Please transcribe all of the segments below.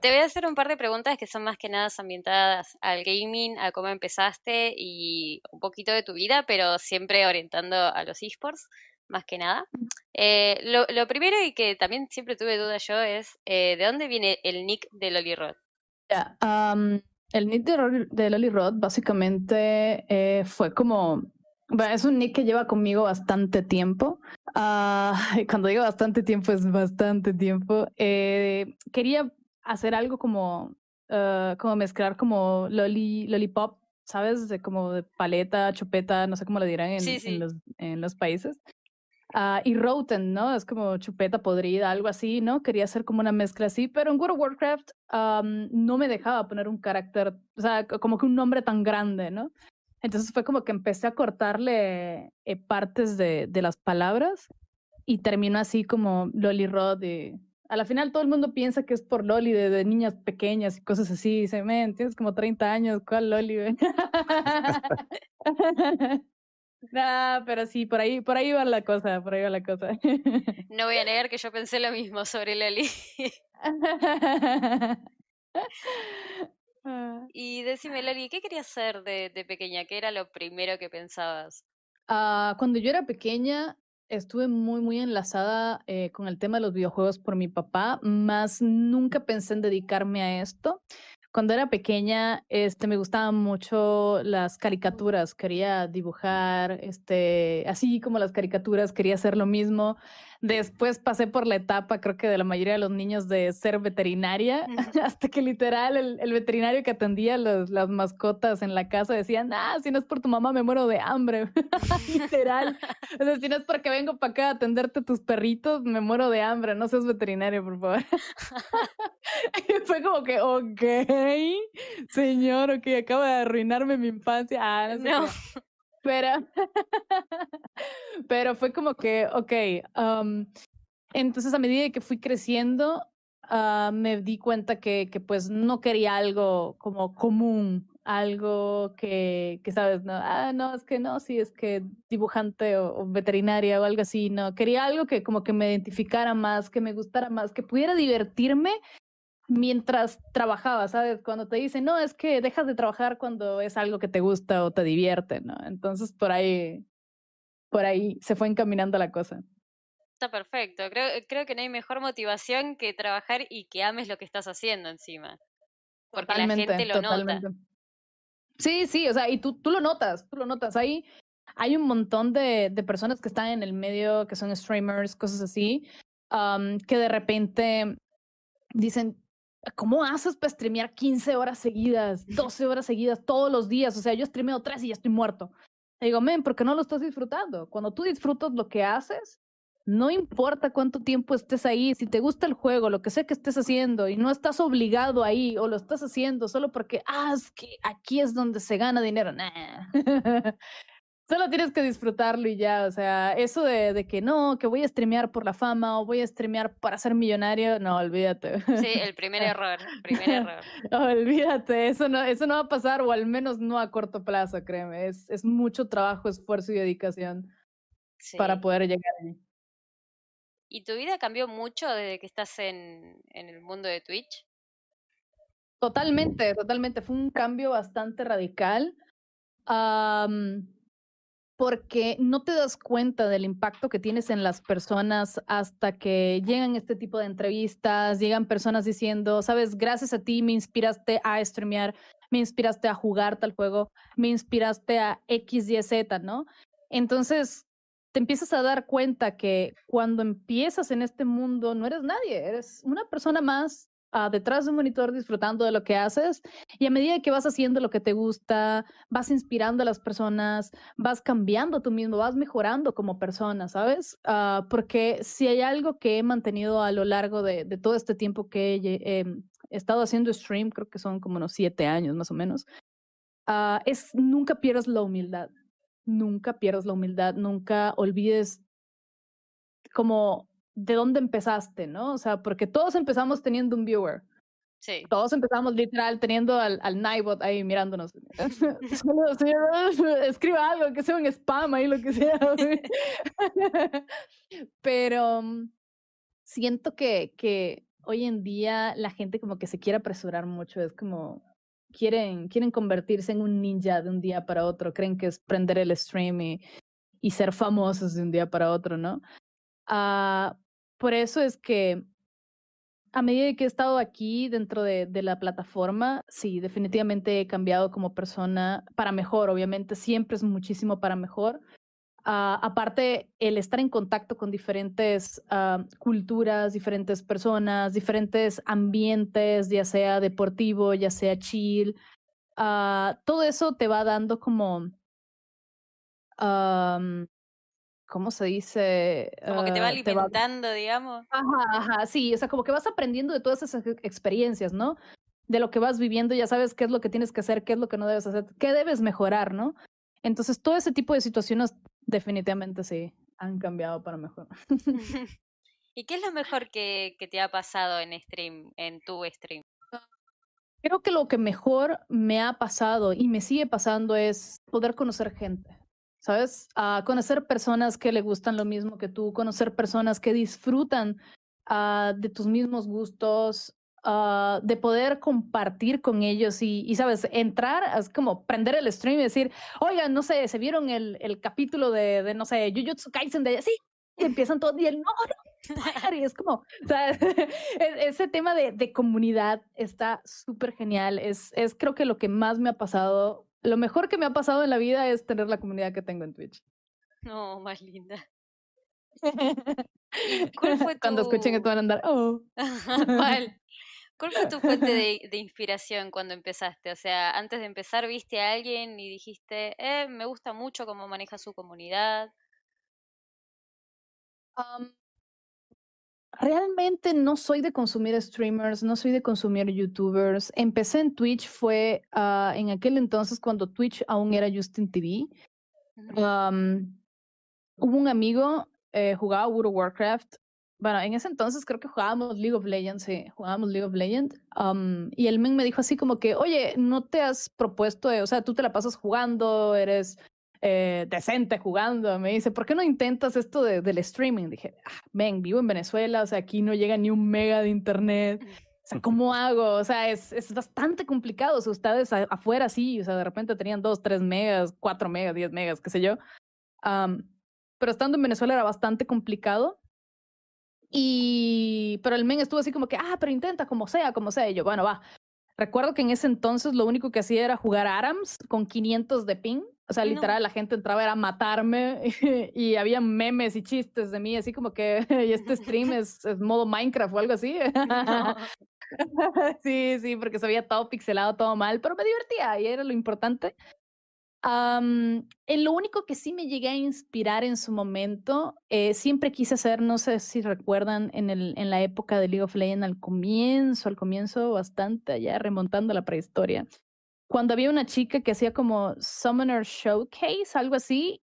Te voy a hacer un par de preguntas que son más que nada ambientadas al gaming, a cómo empezaste y un poquito de tu vida, pero siempre orientando a los esports, más que nada. Eh, lo, primero y que también siempre tuve duda yo es, eh, ¿de dónde viene el nick de Loli Rod? el nick de, de Rod básicamente eh, fue como bueno, es un nick que lleva conmigo bastante tiempo. Ah, cuando digo bastante tiempo, es bastante tiempo. quería hacer algo como, eh, como mezclar como lolly lollipop, ¿sabes? De, como paleta, chupeta, no sé cómo lo dirán en, los, en los, países. Ah, y Roten, ¿no? Es como chupeta podrida, algo así, ¿no? Quería hacer como una mezcla así, pero en World of Warcraft no me dejaba poner un carácter, o sea, como que un nombre tan grande, ¿no? Entonces fue como que empecé a cortarle eh, partes de, de, las palabras y terminó así como Lolly Rod y a la final todo el mundo piensa que es por Loli de, niñas pequeñas y cosas así. Dice, tienes como 30 años, ¿cuál Loli? nah, pero sí, por ahí, por ahí va la cosa, por ahí la cosa. no voy a negar que yo pensé lo mismo sobre Loli. Ah. y decime, Loli, ¿qué querías hacer de, pequeña? ¿Qué era lo primero que pensabas? Ah, cuando yo era pequeña, estuve muy, muy enlazada eh, con el tema de los videojuegos por mi papá, más nunca pensé en dedicarme a esto. Cuando era pequeña, este, me gustaban mucho las caricaturas, quería dibujar, este, así como las caricaturas, quería hacer lo mismo. Después pasé por la etapa, creo que de la mayoría de los niños, de ser veterinaria, hasta que literal el, veterinario que atendía las mascotas en la casa decían, ah, si no es por tu mamá me muero de hambre, literal. O sea, si no es porque vengo para acá a atenderte tus perritos, me muero de hambre, no seas veterinario, por favor. fue como que, ok señor, que okay, acaba de arruinarme mi infancia. Ah, no. pero, pero fue como que, ok, entonces a medida que fui creciendo, ah, me di cuenta que, que pues no quería algo como común, algo que, que sabes, no, ah, no, es que no, si es que dibujante o, veterinaria o algo así, no, quería algo que como que me identificara más, que me gustara más, que pudiera divertirme mientras trabajaba, ¿sabes? Cuando te dicen, no, es que dejas de trabajar cuando es algo que te gusta o te divierte, ¿no? Entonces por ahí, por ahí se fue encaminando la cosa. Está perfecto. Creo, creo que no hay mejor motivación que trabajar y que ames lo que estás haciendo encima. Porque la gente lo nota. Sí, sí, o sea, y tú, tú lo notas, tú lo notas. Ahí hay un montón de, personas que están en el medio, que son streamers, cosas así, que de repente dicen, ¿Cómo haces para streamear 15 horas seguidas, 12 horas seguidas, todos los días? O sea, yo streameo tres y ya estoy muerto. digo, men, ¿por qué no lo estás disfrutando? Cuando tú disfrutas lo que haces, no importa cuánto tiempo estés ahí, si te gusta el juego, lo que sé que estés haciendo y no estás obligado ahí o lo estás haciendo solo porque, ah, es que aquí es donde se gana dinero. Nah. Solo tienes que disfrutarlo y ya, o sea, eso de, que no, que voy a streamear por la fama o voy a streamear para ser millonario, no, olvídate. Sí, el primer error, primer error. olvídate, eso no, eso no va a pasar o al menos no a corto plazo, créeme, es, es mucho trabajo, esfuerzo y dedicación para poder llegar ahí. ¿Y tu vida cambió mucho desde que estás en, en el mundo de Twitch? Totalmente, totalmente, fue un cambio bastante radical porque no te das cuenta del impacto que tienes en las personas hasta que llegan este tipo de entrevistas, llegan personas diciendo, sabes, gracias a ti me inspiraste a streamear, me inspiraste a jugar tal juego, me inspiraste a X, Y, Z, ¿no? Entonces, te empiezas a dar cuenta que cuando empiezas en este mundo no eres nadie, eres una persona más Ah, detrás de un monitor disfrutando de lo que haces y a medida que vas haciendo lo que te gusta, vas inspirando a las personas, vas cambiando tú mismo, vas mejorando como persona, ¿sabes? Ah, porque si hay algo que he mantenido a lo largo de, todo este tiempo que em, he, estado haciendo stream, creo que son como unos siete años más o menos, ah, es nunca pierdas la humildad. Nunca pierdas la humildad, nunca olvides como de dónde empezaste, ¿no? O sea, porque todos empezamos teniendo un viewer. Sí. Todos empezamos literal teniendo al, al ahí mirándonos. Escriba algo, que sea un spam ahí, lo que sea. Pero mm, siento que, que hoy en día la gente como que se quiere apresurar mucho, es como quieren, quieren convertirse en un ninja de un día para otro, creen que es prender el stream y, ser famosos de un día para otro, ¿no? Ah por eso es que a medida que he estado aquí dentro de, la plataforma, sí, definitivamente he cambiado como persona para mejor, obviamente, siempre es muchísimo para mejor. Ah, aparte, el estar en contacto con diferentes ah, culturas, diferentes personas, diferentes ambientes, ya sea deportivo, ya sea chill, ah, todo eso te va dando como ¿cómo se dice? Como que ah, te va alimentando, digamos. Ajá, ajá, sí, o sea, como que vas aprendiendo de todas esas experiencias, ¿no? De lo que vas viviendo, ya sabes qué es lo que tienes que hacer, qué es lo que no debes hacer, qué debes mejorar, ¿no? Entonces, todo ese tipo de situaciones definitivamente sí han cambiado para mejor. ¿Y qué es lo mejor que te ha pasado en stream, en tu stream? Creo que lo que mejor me ha pasado y me sigue pasando es poder conocer gente ¿sabes? conocer personas que le gustan lo mismo que tú, conocer personas que disfrutan ah, de tus mismos gustos, ah, de poder compartir con ellos y, y, ¿sabes? Entrar, es como prender el stream y decir, oigan, no sé, ¿se vieron el, el capítulo de, de, no sé, Jujutsu Kaisen de... Sí, y empiezan todos y el no, no, y es como, ¿sabes? E, ese tema de, de comunidad está súper genial, es, es creo que lo que más me ha pasado lo mejor que me ha pasado en la vida es tener la comunidad que tengo en Twitch. No, más linda. ¿Cuál fue tu... Cuando escuchen van a andar, oh. ¿Cuál? fue tu fuente de, inspiración cuando empezaste? O sea, antes de empezar, viste a alguien y dijiste, eh, me gusta mucho cómo maneja su comunidad. Realmente no soy de consumir streamers, no soy de consumir youtubers. Empecé en Twitch, fue ah, en aquel entonces cuando Twitch aún era Justin TV. hubo un amigo, eh, jugaba World of Warcraft. Bueno, en ese entonces creo que jugábamos League of Legends, sí, jugábamos League of Legends. y el men me dijo así como que, oye, no te has propuesto, eh, o sea, tú te la pasas jugando, eres eh, decente jugando. Me dice, ¿por qué no intentas esto del streaming? Dije, ah, vivo en Venezuela, o sea, aquí no llega ni un mega de internet. Mm. O sea, ¿cómo hago? O sea, es, es bastante complicado. O sea, ustedes afuera sí, o sea, de repente tenían dos tres megas, cuatro megas, diez megas, qué sé yo. pero estando en Venezuela era bastante complicado. Y, pero el men estuvo así como que, ah, pero intenta como sea, como sea. Y yo, bueno, va. Recuerdo que en ese entonces lo único que hacía era jugar ARAMS con 500 de ping o sea, literal, la gente entraba era matarme y, había memes y chistes de mí, así como que, este stream es, modo Minecraft o algo así. sí, sí, porque se veía todo pixelado, todo mal, pero me divertía y era lo importante. lo único que sí me llegué a inspirar en su momento, eh, siempre quise hacer, no sé si recuerdan, en, el, en la época de League of Legends, al comienzo, al comienzo bastante allá, remontando a la prehistoria, cuando había una chica que hacía como Summoner Showcase, algo así,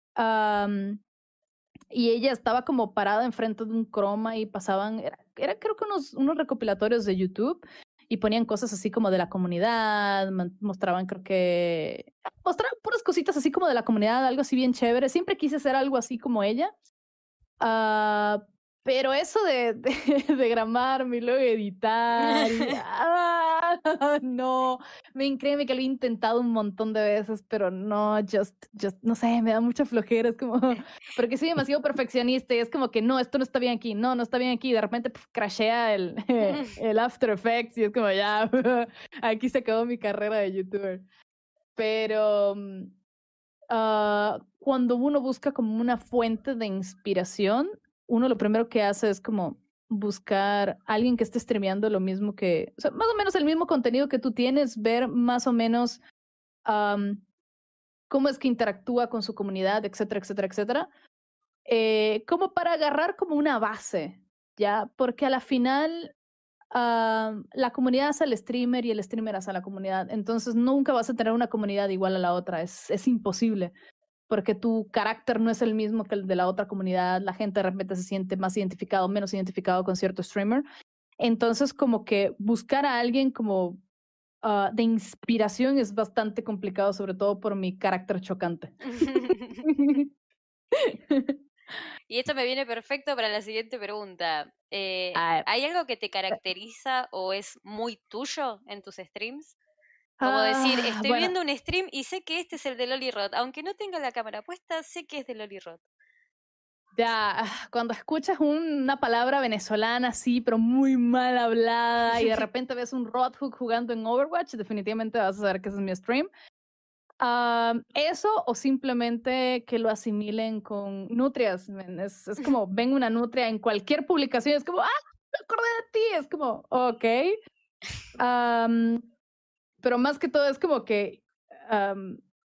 y ella estaba como parada enfrente de un croma y pasaban, era, creo que unos, unos recopilatorios de YouTube y ponían cosas así como de la comunidad, mostraban creo que, mostraban puras cositas así como de la comunidad, algo así bien chévere, siempre quise hacer algo así como ella, ah, pero eso de, gramarme y luego editar, ah, no, me increíble que lo he intentado un montón de veces, pero no, just, just, no sé, me da mucha flojera, es como, porque soy demasiado perfeccionista y es como que no, esto no está bien aquí, no, no está bien aquí, y de repente crashea el, el After Effects y es como ya, aquí se acabó mi carrera de youtuber. Pero mm, ah, cuando uno busca como una fuente de inspiración, uno lo primero que hace es como buscar a alguien que esté streameando lo mismo que, o sea, más o menos el mismo contenido que tú tienes, ver más o menos cómo es que interactúa con su comunidad, etcétera, etcétera, etcétera, eh, como para agarrar como una base, ¿ya? Porque a la final la comunidad hace al streamer y el streamer hace a la comunidad, entonces nunca vas a tener una comunidad igual a la otra, es, es imposible porque tu carácter no es el mismo que el de la otra comunidad, la gente de repente se siente más identificado, menos identificado con cierto streamer. Entonces, como que buscar a alguien como ah, de inspiración es bastante complicado, sobre todo por mi carácter chocante. y esto me viene perfecto para la siguiente pregunta. Eh, ¿Hay algo que te eh. caracteriza o es muy tuyo en tus streams? Como decir, ah, estoy viendo un stream y sé que este es el de Lolly Rod, Aunque no tenga la cámara puesta, sé que es de Lolly Roth. Ya, ah, cuando escuchas una palabra venezolana así, pero muy mal hablada, y de repente ves un Rothhook jugando en Overwatch, definitivamente vas a saber que ese es mi stream. Ah, eso o simplemente que lo asimilen con nutrias. Es, como ven una nutria en cualquier publicación, es como, ah, me acordé de ti, es como, ok. Um, pero más que todo es como que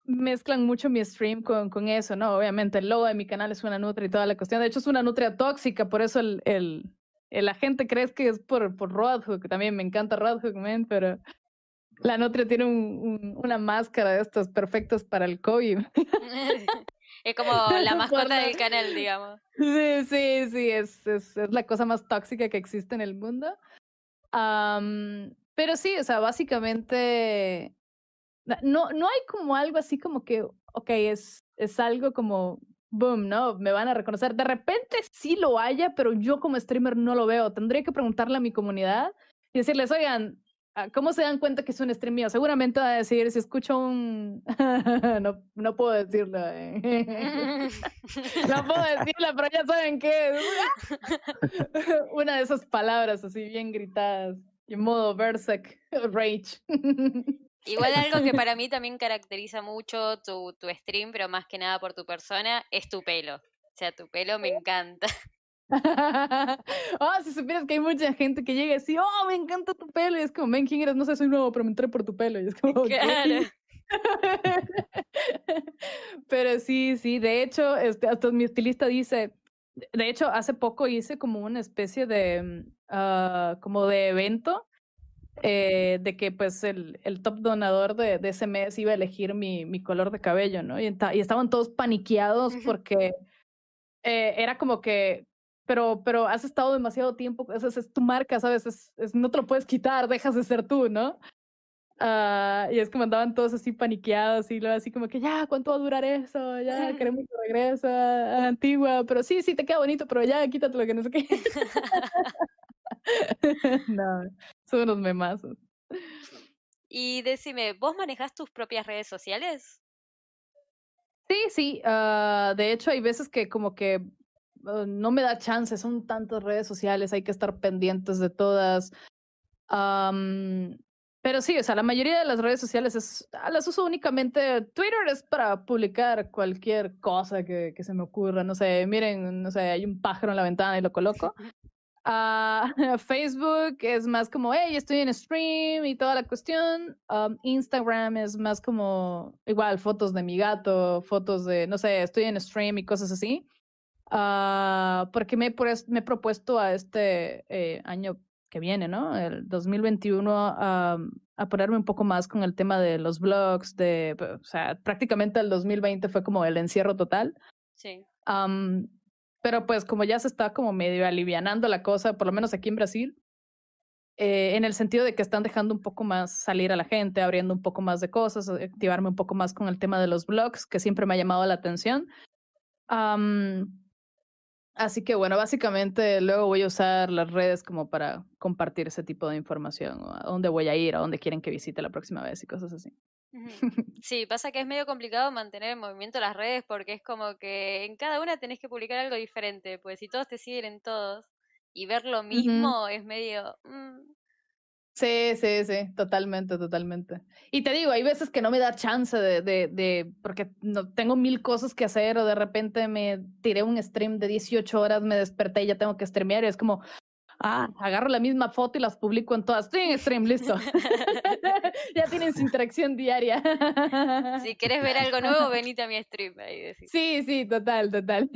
mezclan mucho mi stream con, con, eso, ¿no? Obviamente el logo de mi canal es una nutria y toda la cuestión. De hecho, es una nutria tóxica, por eso el, el, la gente cree que es por, por que También me encanta Roadhook, man, pero la nutria tiene un, una máscara de estos perfectos para el COVID. es como la mascota del canal, digamos. Sí, sí, sí, es, es, la cosa más tóxica que existe en el mundo. Um, pero sí, o sea, básicamente no, no hay como algo así como que, ok, es, es algo como, boom, ¿no? Me van a reconocer. De repente sí lo haya, pero yo como streamer no lo veo. Tendría que preguntarle a mi comunidad y decirles, oigan, ah, ¿cómo se dan cuenta que es un stream mío? Seguramente va a decir, si escucho un... no, puedo decirlo. Eh". no puedo decirlo, pero ya saben qué. Una de esas palabras así bien gritadas. En modo Berserk, Rage. Igual algo que para mí también caracteriza mucho tu, tu stream, pero más que nada por tu persona, es tu pelo. O sea, tu pelo me encanta. oh, si supieras que hay mucha gente que llega y así, oh, me encanta tu pelo. Y es como, ven, ¿quién eres? No sé, soy nuevo, pero me entré por tu pelo. Y es como, pero sí, sí, de hecho, este, hasta mi estilista dice, de hecho, hace poco hice como una especie de, mm, Ah, como de evento, eh, de que pues el, el top donador de, de, ese mes iba a elegir mi, mi color de cabello, ¿no? Y, y estaban todos paniqueados porque eh, era como que, pero, pero has estado demasiado tiempo, esa es, tu marca, ¿sabes? Es, no te lo puedes quitar, dejas de ser tú, ¿no? Ah, y es como andaban todos así paniqueados y luego así como que ya, ¿cuánto va a durar eso? Ya, queremos que regrese a, ah, Antigua, pero sí, sí, te queda bonito, pero ya, quítatelo que no sé qué. no, son unos memazos. Y decime, ¿vos manejas tus propias redes sociales? Sí, sí. Ah, de hecho, hay veces que como que ah, no me da chance, son tantas redes sociales, hay que estar pendientes de todas. pero sí, o sea, la mayoría de las redes sociales es, ah, las uso únicamente. Twitter es para publicar cualquier cosa que, que se me ocurra. No sé, miren, no sé, hay un pájaro en la ventana y lo coloco. Facebook es más como, hey, estoy en stream y toda la cuestión. Um, Instagram es más como, igual, fotos de mi gato, fotos de, no sé, estoy en stream y cosas así. Ah, porque me, he propuesto a este eh, año que viene, ¿no? El 2021, a ponerme un poco más con el tema de los blogs, de, o sea, prácticamente el 2020 fue como el encierro total. Sí. Pero pues como ya se está como medio alivianando la cosa, por lo menos aquí en Brasil, eh, en el sentido de que están dejando un poco más salir a la gente, abriendo un poco más de cosas, eh, activarme un poco más con el tema de los blogs, que siempre me ha llamado la atención. así que bueno, básicamente luego voy a usar las redes como para compartir ese tipo de información, a dónde voy a ir, a dónde quieren que visite la próxima vez y cosas así. Sí, pasa que es medio complicado mantener en movimiento las redes porque es como que en cada una tenés que publicar algo diferente, pues si todos te siguen en todos y ver lo mismo es medio... Mm. Sí, sí, sí, totalmente, totalmente. Y te digo, hay veces que no me da chance de, de, de, porque no, tengo mil cosas que hacer o de repente me tiré un stream de 18 horas, me desperté y ya tengo que streamear y es como, Ah, agarro la misma foto y las publico en todas. Estoy en stream, listo. ya tienen su interacción diaria. si quieres ver algo nuevo, venite a mi stream. Ahí sí, sí, total, total.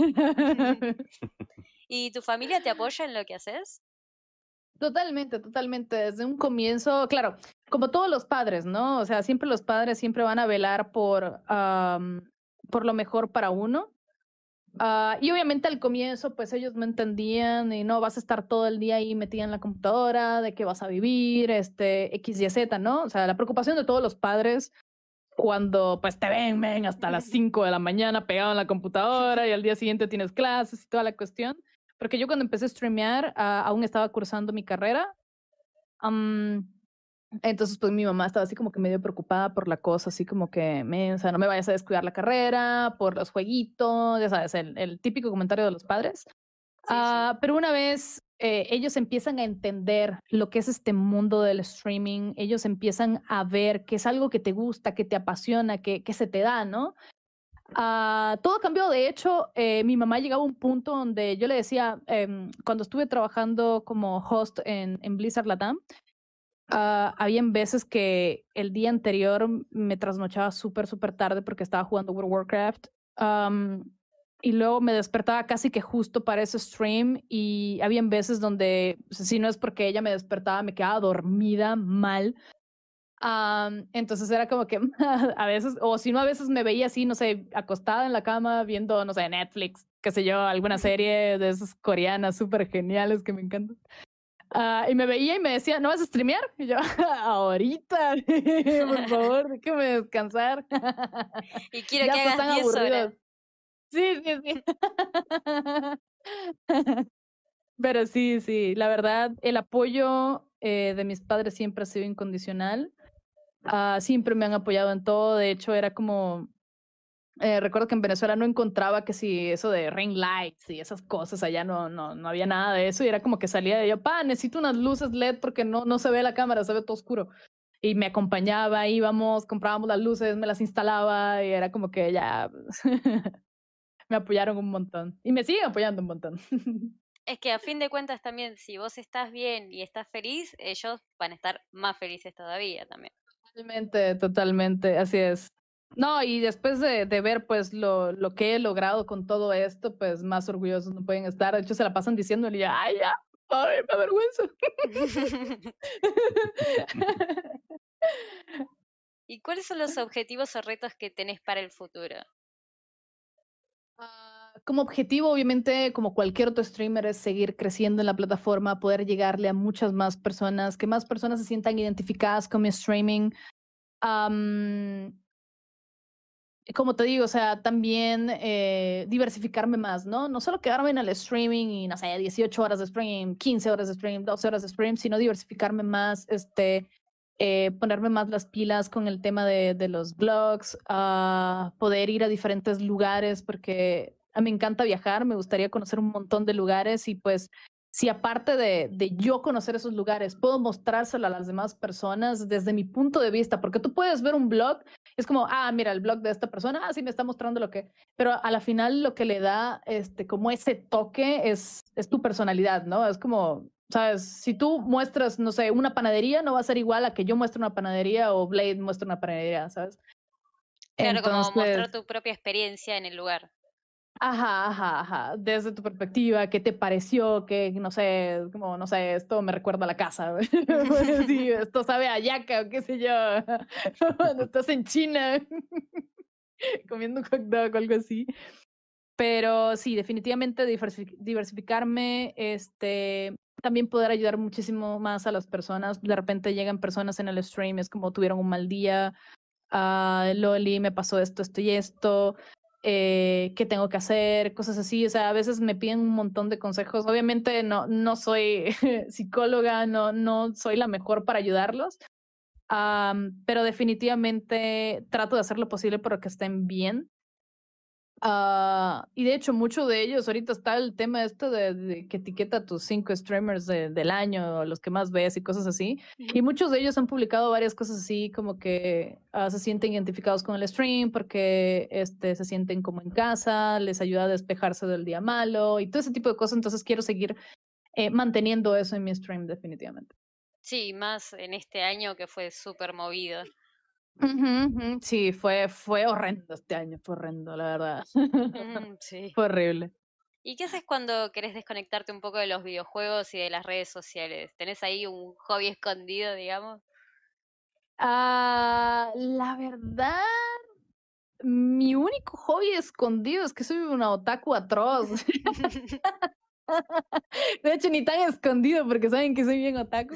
¿Y tu familia te apoya en lo que haces? Totalmente, totalmente. Desde un comienzo, claro, como todos los padres, ¿no? O sea, siempre los padres siempre van a velar por, por lo mejor para uno. Ah, y obviamente al comienzo, pues ellos me entendían y no vas a estar todo el día ahí metida en la computadora, de qué vas a vivir, este, X, Y, Z, ¿no? O sea, la preocupación de todos los padres cuando pues te ven, ven hasta las 5 de la mañana pegado en la computadora y al día siguiente tienes clases y toda la cuestión. Porque yo cuando empecé a streamear ah, aún estaba cursando mi carrera. Entonces, pues mi mamá estaba así como que medio preocupada por la cosa, así como que, sea, no me vayas a descuidar la carrera, por los jueguitos, ya sabes, el, típico comentario de los padres. Ah, pero una vez eh, ellos empiezan a entender lo que es este mundo del streaming, ellos empiezan a ver que es algo que te gusta, que te apasiona, que, que se te da, ¿no? Ah, todo cambió, de hecho, eh, mi mamá llegaba a un punto donde yo le decía, em, cuando estuve trabajando como host en Blizzard Latam, había ah, habían veces que el día anterior me trasnochaba súper, súper tarde porque estaba jugando World of Warcraft. y luego me despertaba casi que justo para ese stream y habían veces donde, pues, si no es porque ella me despertaba, me quedaba dormida mal. entonces era como que a veces, o si no, a veces me veía así, no sé, acostada en la cama viendo, no sé, Netflix, qué sé yo, alguna serie de esas coreanas súper geniales que me encantan. Ah, y me veía y me decía, ¿no vas a streamear? Y yo, ahorita, por favor, déjame descansar. Y quiero que hagas 10 Sí, sí, sí. Pero sí, sí, la verdad, el apoyo eh, de mis padres siempre ha sido incondicional. Ah, siempre me han apoyado en todo. De hecho, era como eh, recuerdo que en Venezuela no encontraba que si eso de ring lights y esas cosas, allá no, no, no había nada de eso y era como que salía de yo, pa, necesito unas luces LED porque no, no se ve la cámara, se ve todo oscuro. Y me acompañaba, íbamos, comprábamos las luces, me las instalaba y era como que ya me apoyaron un montón y me siguen apoyando un montón. es que a fin de cuentas también, si vos estás bien y estás feliz, ellos van a estar más felices todavía también. Totalmente, totalmente, así es. No, y después de, ver pues lo, lo, que he logrado con todo esto, pues más orgullosos no pueden estar. De hecho, se la pasan diciéndole, ya, ay, ya, ay, me avergüenzo. ¿Y cuáles son los objetivos o retos que tenés para el futuro? Ah, como objetivo, obviamente, como cualquier otro streamer, es seguir creciendo en la plataforma, poder llegarle a muchas más personas, que más personas se sientan identificadas con mi streaming como te digo, o sea, también eh, diversificarme más, ¿no? No solo quedarme en el streaming y, no sé, 18 horas de stream, 15 horas de stream, 12 horas de stream, sino diversificarme más, este, eh, ponerme más las pilas con el tema de, de los blogs, ah, poder ir a diferentes lugares, porque a ah, me encanta viajar, me gustaría conocer un montón de lugares y pues si aparte de, de, yo conocer esos lugares, puedo mostrárselo a las demás personas desde mi punto de vista, porque tú puedes ver un blog, es como, ah, mira, el blog de esta persona, ah, sí, me está mostrando lo que, pero a la final lo que le da, este, como ese toque es, es tu personalidad, ¿no? Es como, sabes, si tú muestras, no sé, una panadería, no va a ser igual a que yo muestre una panadería o Blade muestre una panadería, ¿sabes? Claro, como mostrar tu propia experiencia en el lugar. Ajá, ajá, ajá. Desde tu perspectiva, ¿qué te pareció? Que, no sé, como, no sé, esto me recuerda a la casa. sí, esto sabe a yaca o qué sé yo. Cuando estás en China comiendo un hot o algo así. Pero sí, definitivamente diversificarme, este, también poder ayudar muchísimo más a las personas. De repente llegan personas en el stream, es como tuvieron un mal día, ah, Loli, me pasó esto, esto y esto. Eh, qué tengo que hacer, cosas así. O sea, a veces me piden un montón de consejos. Obviamente no, no soy psicóloga, no, no soy la mejor para ayudarlos, pero definitivamente trato de hacer lo posible para que estén bien. Ah, y de hecho, muchos de ellos, ahorita está el tema esto de, de que etiqueta tus cinco streamers del año, los que más ves y cosas así. Y muchos de ellos han publicado varias cosas así, como que ah, se sienten identificados con el stream porque este, se sienten como en casa, les ayuda a despejarse del día malo y todo ese tipo de cosas. Entonces quiero seguir eh, manteniendo eso en mi stream definitivamente. Sí, más en este año que fue súper movido. Sí, fue, fue horrendo este año, fue horrendo, la verdad. Mm, sí. fue horrible. ¿Y qué haces cuando querés desconectarte un poco de los videojuegos y de las redes sociales? ¿Tenés ahí un hobby escondido, digamos? Ah, la verdad, mi único hobby escondido es que soy una otaku atroz. de hecho, ni tan escondido porque saben que soy bien otaku.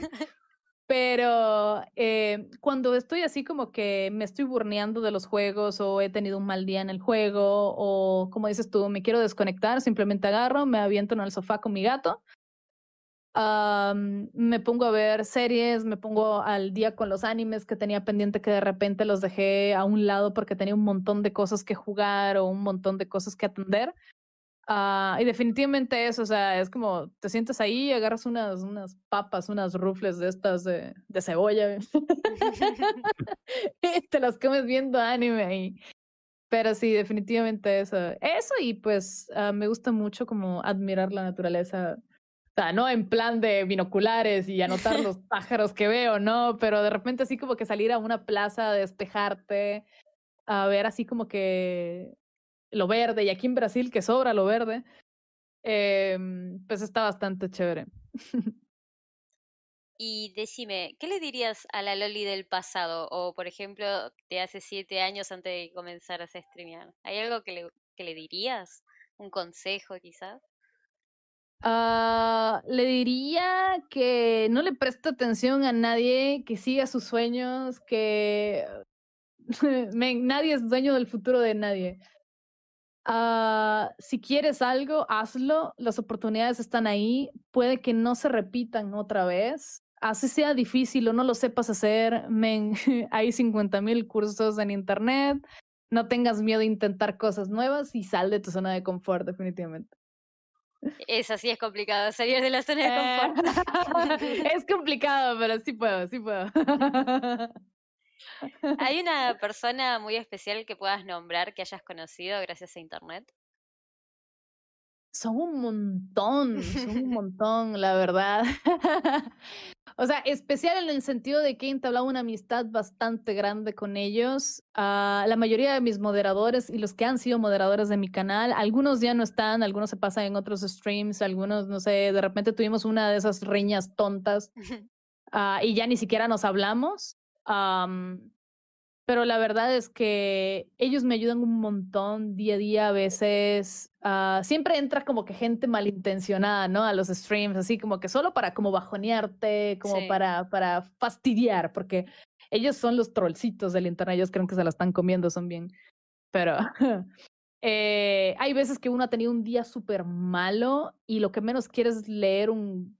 Pero eh, cuando estoy así como que me estoy burneando de los juegos o he tenido un mal día en el juego o como dices tú, me quiero desconectar, simplemente agarro, me aviento en el sofá con mi gato, me pongo a ver series, me pongo al día con los animes que tenía pendiente que de repente los dejé a un lado porque tenía un montón de cosas que jugar o un montón de cosas que atender. Ah, y definitivamente eso, o sea, es como te sientes ahí, agarras unas, unas papas, unas rufles de estas de, cebolla y te las comes viendo anime. Pero sí, definitivamente eso. Eso y pues ah, me gusta mucho como admirar la naturaleza. O sea, no en plan de binoculares y anotar los pájaros que veo, no, pero de repente así como que salir a una plaza, despejarte, a ver así como que lo verde, y aquí en Brasil que sobra lo verde, em, pues está bastante chévere. Y decime, ¿qué le dirías a la Loli del pasado? O, por ejemplo, de hace siete años antes de comenzar a streamear. ¿Hay algo que le, que le dirías? ¿Un consejo, quizás? Ah, le diría que no le preste atención a nadie, que siga sus sueños, que... nadie es dueño del futuro de nadie. Ah, si quieres algo, hazlo. Las oportunidades están ahí. Puede que no se repitan otra vez. Así sea difícil o no lo sepas hacer, men, hay 50.000 cursos en internet. No tengas miedo a intentar cosas nuevas y sal de tu zona de confort, definitivamente. Eso sí es complicado, salir de la zona de eh, confort. es complicado, pero sí puedo, sí puedo. ¿Hay una persona muy especial que puedas nombrar que hayas conocido gracias a Internet? Son un montón, son un montón, la verdad. o sea, especial en el sentido de que he entablado una amistad bastante grande con ellos. Ah, la mayoría de mis moderadores y los que han sido moderadores de mi canal, algunos ya no están, algunos se pasan en otros streams, algunos, no sé, de repente tuvimos una de esas riñas tontas ah, y ya ni siquiera nos hablamos pero la verdad es que ellos me ayudan un montón día a día. A veces ah, siempre entra como que gente malintencionada, ¿no? A los streams, así como que solo para como bajonearte, como para, para fastidiar, porque ellos son los trollcitos del internet. Ellos creen que se la están comiendo, son bien. Pero eh, hay veces que uno ha tenido un día súper malo y lo que menos quieres es leer un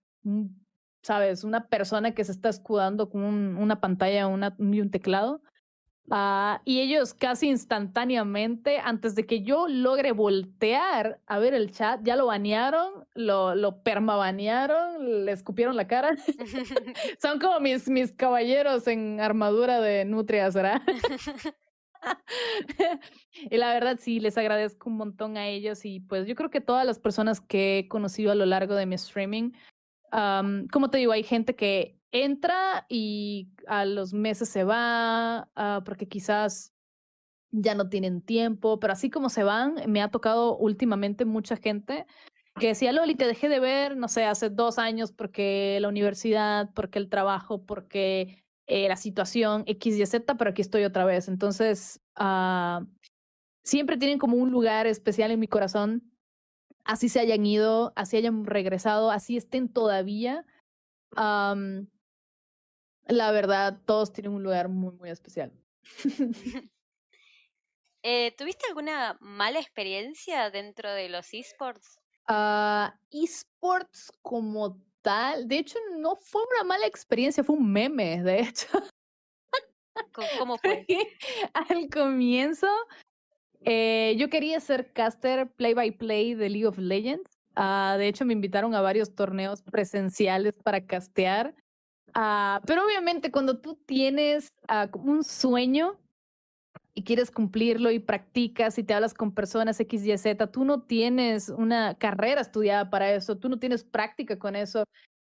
sabes, una persona que se está escudando con una pantalla una, y un teclado. Ah, y ellos casi instantáneamente, antes de que yo logre voltear a ver el chat, ya lo banearon, lo, lo permabanearon, le escupieron la cara. Son como mis, mis caballeros en armadura de nutrias, ¿verdad? y la verdad sí, les agradezco un montón a ellos y pues yo creo que todas las personas que he conocido a lo largo de mi streaming como te digo, hay gente que entra y a los meses se va ah, porque quizás ya no tienen tiempo, pero así como se van, me ha tocado últimamente mucha gente que decía, Loli, te dejé de ver, no sé, hace dos años porque la universidad, porque el trabajo, porque eh, la situación X y Z, pero aquí estoy otra vez. Entonces, ah, siempre tienen como un lugar especial en mi corazón así se hayan ido, así hayan regresado, así estén todavía. la verdad, todos tienen un lugar muy, muy especial. Eh, ¿Tuviste alguna mala experiencia dentro de los esports? Ah, esports como tal, de hecho, no fue una mala experiencia, fue un meme, de hecho. ¿Cómo fue? Al comienzo, eh, yo quería ser caster play-by-play de League of Legends. Ah, de hecho, me invitaron a varios torneos presenciales para castear. Ah, pero obviamente cuando tú tienes ah, un sueño y quieres cumplirlo y practicas y te hablas con personas X, Y, Z, tú no tienes una carrera estudiada para eso, tú no tienes práctica con eso.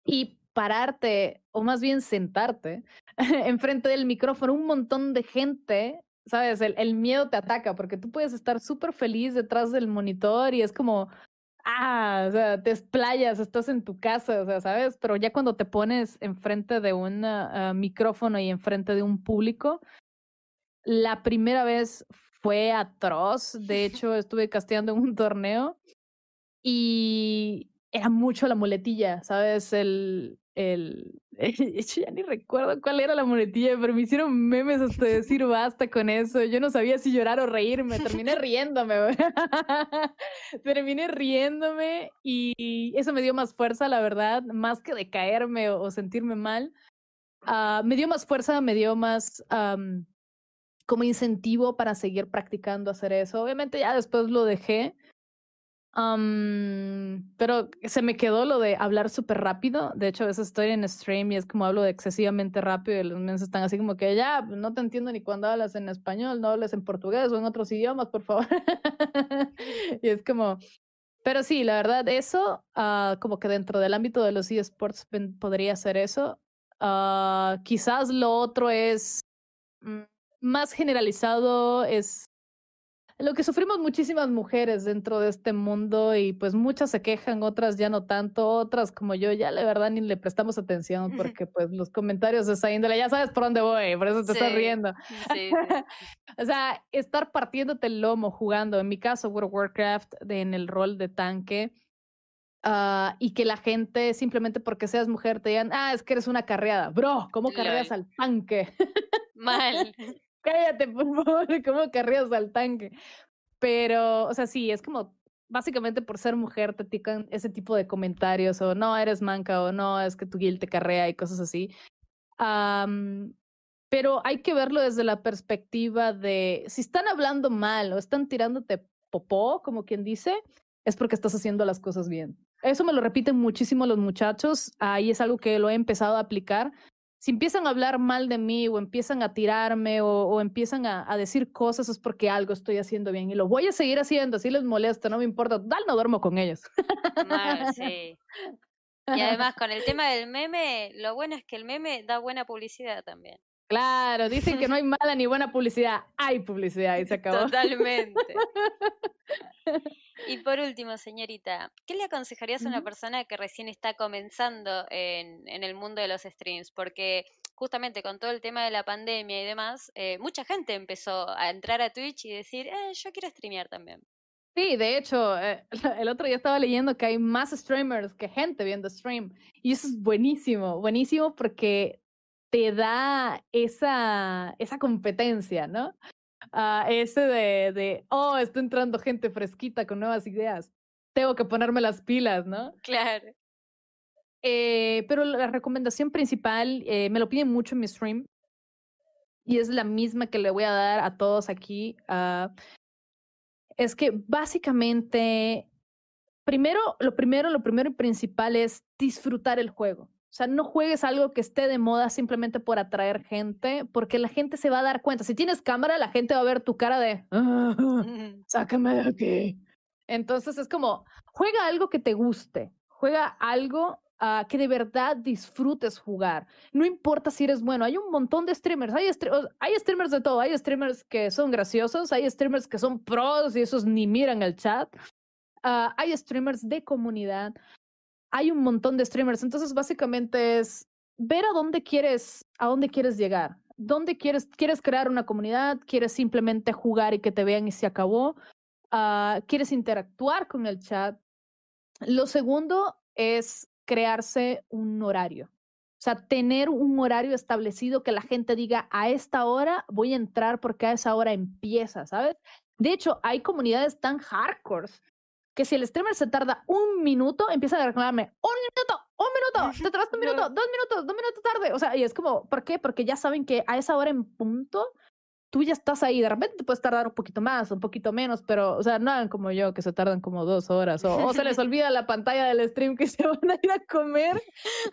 Y pararte, o más bien sentarte, enfrente del micrófono, un montón de gente sabes, el, el miedo te ataca porque tú puedes estar súper feliz detrás del monitor y es como, ah, o sea, te explayas, estás en tu casa, o sea, ¿sabes? Pero ya cuando te pones enfrente de un ah, micrófono y enfrente de un público, la primera vez fue atroz. De hecho, estuve castigando en un torneo y era mucho la muletilla, ¿sabes? El, el... Yo ya ni recuerdo cuál era la monetilla pero me hicieron memes hasta decir basta con eso. Yo no sabía si llorar o reírme. Terminé riéndome. Terminé riéndome y eso me dio más fuerza, la verdad, más que de caerme o sentirme mal. Ah, me dio más fuerza, me dio más como incentivo para seguir practicando hacer eso. Obviamente ya después lo dejé Um, pero se me quedó lo de hablar súper rápido. De hecho, a veces estoy en stream y es como hablo excesivamente rápido y los mensajes están así como que ya, no te entiendo ni cuando hablas en español, no hables en portugués o en otros idiomas, por favor. y es como, pero sí, la verdad, eso, ah, como que dentro del ámbito de los eSports podría ser eso. Ah, quizás lo otro es mm, más generalizado, es lo que sufrimos muchísimas mujeres dentro de este mundo y pues muchas se quejan, otras ya no tanto, otras como yo ya la verdad ni le prestamos atención porque pues los comentarios de esa índole ya sabes por dónde voy, por eso te estás riendo. o sea, estar partiéndote el lomo jugando, en mi caso World of Warcraft en el rol de tanque. Ah, y que la gente simplemente porque seas mujer te digan, ah, es que eres una carreada. Bro, ¿cómo carreas al tanque? Mal. cállate, por favor, ¿cómo carrías al tanque? Pero, o sea, sí, es como básicamente por ser mujer te tican ese tipo de comentarios o no eres manca o no es que tu guil te carrea y cosas así. pero hay que verlo desde la perspectiva de si están hablando mal o están tirándote popó, como quien dice, es porque estás haciendo las cosas bien. Eso me lo repiten muchísimo los muchachos, ahí es algo que lo he empezado a aplicar si empiezan a hablar mal de mí o empiezan a tirarme o, empiezan a, decir cosas, es porque algo estoy haciendo bien y lo voy a seguir haciendo, así les molesta, no me importa, tal, no duermo con ellos. sí. Y además con el tema del meme, lo bueno es que el meme da buena publicidad también. Claro, dicen que no hay mala ni buena publicidad, hay publicidad y se acabó. Totalmente. y por último, señorita, ¿qué le aconsejarías a una persona que recién está comenzando en, el mundo de los streams? Porque justamente con todo el tema de la pandemia y demás, eh, mucha gente empezó a entrar a Twitch y decir, eh, yo quiero streamear también. Sí, de hecho, eh, el otro día estaba leyendo que hay más streamers que gente viendo stream. Y eso es buenísimo, buenísimo porque te da esa, esa competencia, ¿no? Ah, ese de, oh, está entrando gente fresquita con nuevas ideas, tengo que ponerme las pilas, ¿no? Claro. Eh, pero la recomendación principal, eh, me lo piden mucho en mi stream, y es la misma que le voy a dar a todos aquí, ah, es que básicamente, primero, lo primero, lo primero y principal es disfrutar el juego. O sea, no juegues algo que esté de moda simplemente por atraer gente, porque la gente se va a dar cuenta. Si tienes cámara, la gente va a ver tu cara de, ah, sácame de aquí. Entonces es como, juega algo que te guste, juega algo ah, que de verdad disfrutes jugar. No importa si eres bueno, hay un montón de streamers, hay, hay streamers de todo, hay streamers que son graciosos, hay streamers que son pros y esos ni miran el chat. Ah, hay streamers de comunidad, hay un montón de streamers. Entonces, básicamente es ver a dónde quieres, a dónde quieres llegar. ¿Dónde quieres, quieres crear una comunidad? ¿Quieres simplemente jugar y que te vean y se acabó? Ah, ¿Quieres interactuar con el chat? Lo segundo es crearse un horario. O sea, tener un horario establecido que la gente diga, a esta hora voy a entrar porque a esa hora empieza, ¿sabes? De hecho, hay comunidades tan hardcore que si el streamer se tarda un minuto, empieza a reclamarme, un minuto, un minuto, te tardaste un minuto, dos minutos, dos minutos tarde. O sea, y es como, ¿por qué? Porque ya saben que a esa hora en punto tú ya estás ahí. De repente te puedes tardar un poquito más, un poquito menos, pero, o sea, no hagan como yo, que se tardan como dos horas. O, o se les olvida la pantalla del stream que se van a ir a comer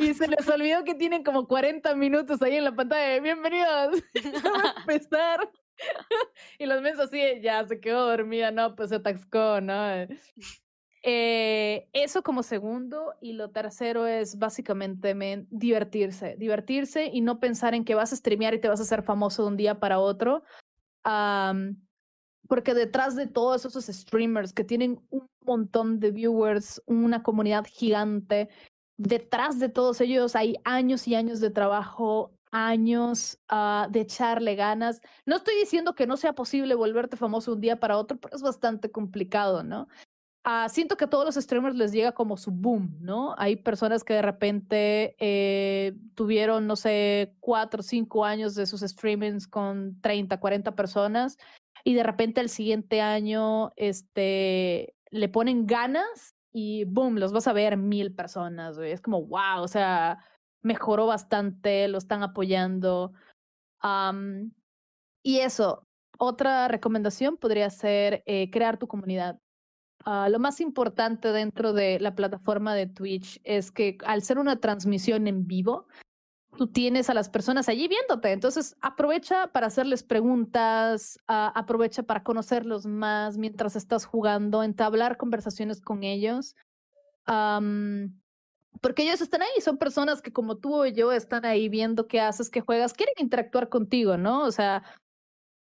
y se les olvidó que tienen como 40 minutos ahí en la pantalla. Bienvenidos. a empezar. y los mensos así, ya se quedó dormida, no, pues se atascó, ¿no? Eh, eso como segundo y lo tercero es básicamente divertirse, divertirse y no pensar en que vas a streamear y te vas a hacer famoso de un día para otro. porque detrás de todos esos streamers que tienen un montón de viewers, una comunidad gigante, detrás de todos ellos hay años y años de trabajo años ah, de echarle ganas. No estoy diciendo que no sea posible volverte famoso un día para otro, pero es bastante complicado, ¿no? Ah, siento que a todos los streamers les llega como su boom, ¿no? Hay personas que de repente eh, tuvieron, no sé, cuatro o cinco años de sus streamings con 30, 40 personas y de repente el siguiente año este, le ponen ganas y boom, los vas a ver mil personas, güey. Es como, wow, o sea, mejoró bastante, lo están apoyando. y eso, otra recomendación podría ser eh, crear tu comunidad. Ah, lo más importante dentro de la plataforma de Twitch es que al ser una transmisión en vivo, tú tienes a las personas allí viéndote. Entonces, aprovecha para hacerles preguntas, ah, aprovecha para conocerlos más mientras estás jugando, entablar conversaciones con ellos porque ellos están ahí, son personas que como tú o yo están ahí viendo qué haces, qué juegas, quieren interactuar contigo, ¿no? O sea,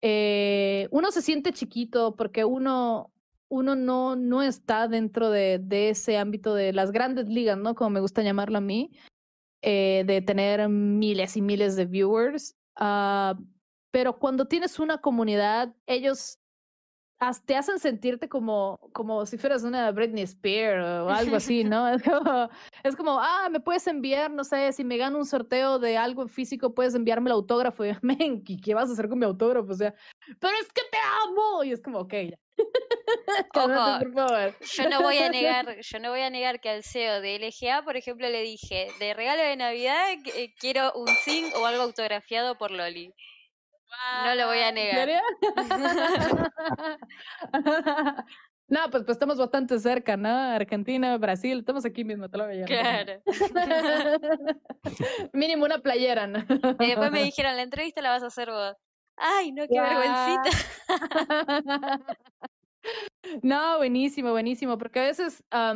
eh, uno se siente chiquito porque uno, uno no, no está dentro de, ese ámbito de las grandes ligas, ¿no? Como me gusta llamarlo a mí, eh, de tener miles y miles de viewers. Ah, pero cuando tienes una comunidad, ellos te hacen sentirte como, como si fueras una Britney Spears o algo así, ¿no? Es como, es como, ah, me puedes enviar, no sé, si me gano un sorteo de algo físico, puedes enviarme el autógrafo. Y, men, ¿qué vas a hacer con mi autógrafo? O sea, pero es que te amo. Y es como, ok, ya. Yo no voy a negar, yo no voy a negar que al CEO de LGA, por ejemplo, le dije, de regalo de Navidad eh, quiero un zinc o algo autografiado por Loli. No lo voy a negar. no, pues, pues estamos bastante cerca, ¿no? Argentina, Brasil, estamos aquí mismo, te lo voy a llamar. Claro. Mínimo una playera, ¿no? Y después me dijeron, la entrevista la vas a hacer vos. Ay, no, qué vergüencita. no, buenísimo, buenísimo, porque a veces a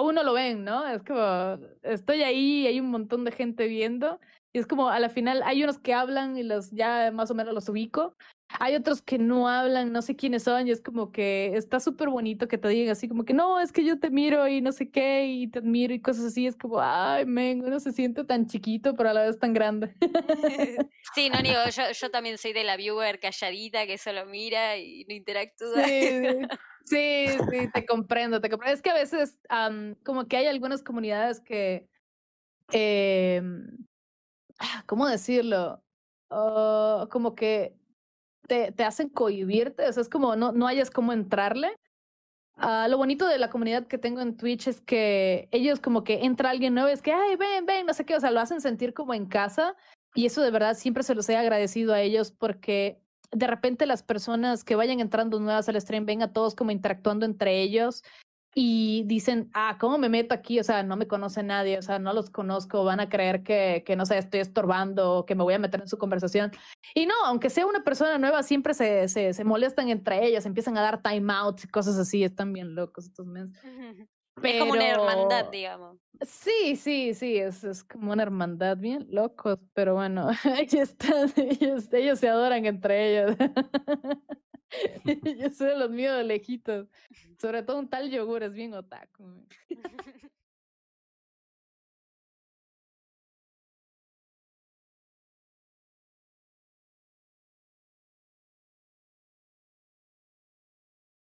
uno lo ven, ¿no? Es como, estoy ahí, y hay un montón de gente viendo y es como a la final hay unos que hablan y los ya más o menos los ubico. Hay otros que no hablan, no sé quiénes son, y es como que está súper bonito que te digan así como que no, es que yo te miro y no sé qué, y te admiro y cosas así. Es como, ay, men, uno se siente tan chiquito, pero a la vez tan grande. Sí, no, digo, yo, yo también soy de la viewer calladita que solo mira y no interactúa. Sí, sí, te comprendo, te comprendo. Es que a veces, como que hay algunas comunidades que. Em, Ah, ¿cómo decirlo? Oh, como que te, te hacen cohibirte, o sea, es como no, no hayas cómo entrarle. Ah, lo bonito de la comunidad que tengo en Twitch es que ellos como que entra alguien nuevo, es que, ay, ven, ven, no sé qué, o sea, lo hacen sentir como en casa y eso de verdad siempre se los he agradecido a ellos porque de repente las personas que vayan entrando nuevas al stream ven a todos como interactuando entre ellos y dicen, ah, ¿cómo me meto aquí? O sea, no me conoce nadie, o sea, no los conozco, van a creer que, que no sé, estoy estorbando, que me voy a meter en su conversación. Y no, aunque sea una persona nueva, siempre se, se, se molestan entre ellas, empiezan a dar timeouts y cosas así, están bien locos estos meses. Es como una hermandad, digamos. Sí, sí, sí, es, es como una hermandad bien locos, pero bueno, ahí están, ellos, ellos se adoran entre ellos. Yo soy de los míos de lejitos. Sobre todo un tal yogur, es bien otaku.